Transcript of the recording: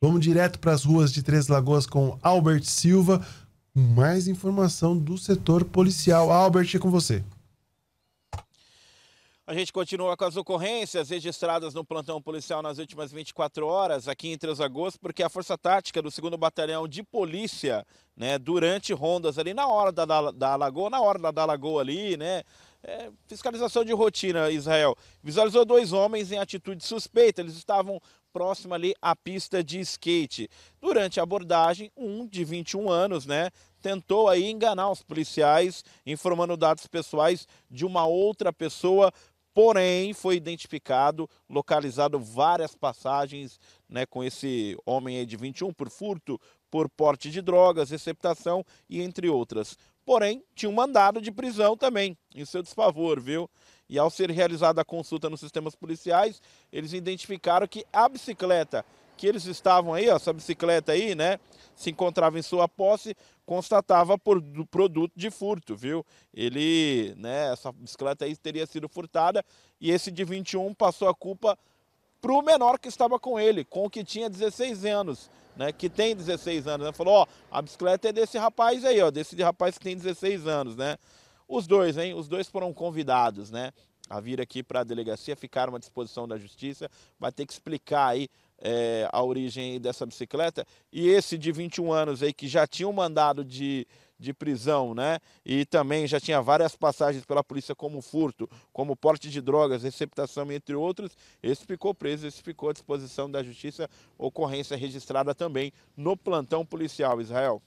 Vamos direto para as ruas de Três Lagoas com Albert Silva, com mais informação do setor policial. Albert, é com você. A gente continua com as ocorrências registradas no plantão policial nas últimas 24 horas aqui em Três Lagoas, porque a Força Tática do 2 Batalhão de Polícia, né, durante rondas ali na hora da, da, da Lagoa, na hora da, da Lagoa ali, né, é, fiscalização de rotina, Israel. Visualizou dois homens em atitude suspeita. Eles estavam próximo ali à pista de skate. Durante a abordagem, um de 21 anos, né, tentou aí enganar os policiais, informando dados pessoais de uma outra pessoa, porém foi identificado, localizado várias passagens, né, com esse homem aí de 21 por furto, por porte de drogas, receptação e entre outras porém tinha um mandado de prisão também em seu desfavor, viu? E ao ser realizada a consulta nos sistemas policiais, eles identificaram que a bicicleta que eles estavam aí, ó, essa bicicleta aí, né, se encontrava em sua posse, constatava por do produto de furto, viu? Ele, né, essa bicicleta aí teria sido furtada e esse de 21 passou a culpa para o menor que estava com ele, com o que tinha 16 anos, né? Que tem 16 anos, né? Falou, ó, a bicicleta é desse rapaz aí, ó, desse rapaz que tem 16 anos, né? Os dois, hein? Os dois foram convidados, né? A vir aqui para a delegacia, ficaram à disposição da justiça, vai ter que explicar aí é, a origem dessa bicicleta. E esse de 21 anos aí, que já tinha um mandado de de prisão, né? E também já tinha várias passagens pela polícia como furto, como porte de drogas, receptação, entre outros. Esse ficou preso, esse ficou à disposição da justiça, ocorrência registrada também no plantão policial, Israel.